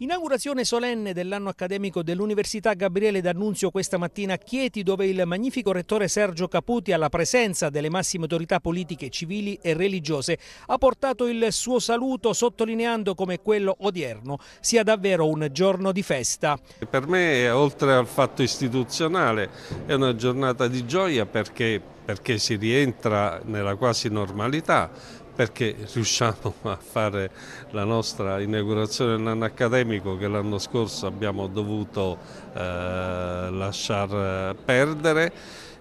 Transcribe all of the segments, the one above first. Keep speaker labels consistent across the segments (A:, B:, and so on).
A: Inaugurazione solenne dell'anno accademico dell'Università Gabriele D'Annunzio questa mattina a Chieti dove il magnifico rettore Sergio Caputi alla presenza delle massime autorità politiche, civili e religiose ha portato il suo saluto sottolineando come quello odierno sia davvero un giorno di festa. Per me oltre al fatto istituzionale
B: è una giornata di gioia perché perché si rientra nella quasi normalità, perché riusciamo a fare la nostra inaugurazione dell'anno accademico che l'anno scorso abbiamo dovuto eh, lasciar perdere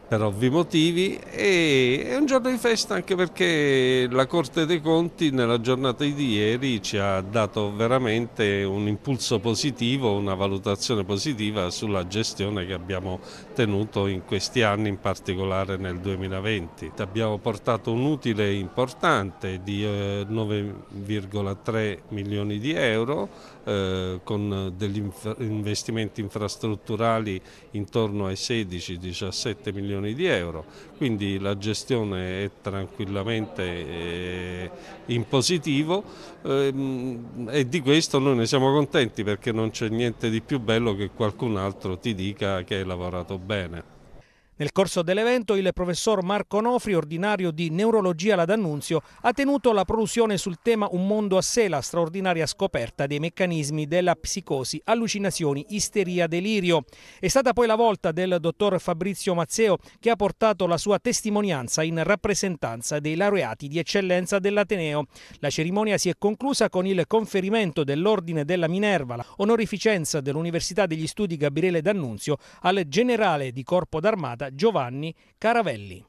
B: per ovvi motivi e è un giorno di festa anche perché la Corte dei Conti nella giornata di ieri ci ha dato veramente un impulso positivo, una valutazione positiva sulla gestione che abbiamo tenuto in questi anni, in particolare nel 2020. Abbiamo portato un utile importante di 9,3 eh, milioni di euro eh, con degli investimenti infrastrutturali intorno ai 16-17 milioni milioni di euro, quindi la gestione è tranquillamente eh, in positivo ehm, e di questo noi ne siamo contenti perché non c'è niente di più bello che qualcun altro ti dica che hai lavorato bene.
A: Nel corso dell'evento il professor Marco Nofri, ordinario di neurologia alla D'Annunzio, ha tenuto la produzione sul tema Un mondo a sé, la straordinaria scoperta dei meccanismi della psicosi, allucinazioni, isteria, delirio. È stata poi la volta del dottor Fabrizio Mazzeo che ha portato la sua testimonianza in rappresentanza dei laureati di eccellenza dell'Ateneo. La cerimonia si è conclusa con il conferimento dell'Ordine della Minerva, la onorificenza dell'Università degli Studi Gabriele D'Annunzio, al generale di Corpo d'Armata Giovanni Caravelli.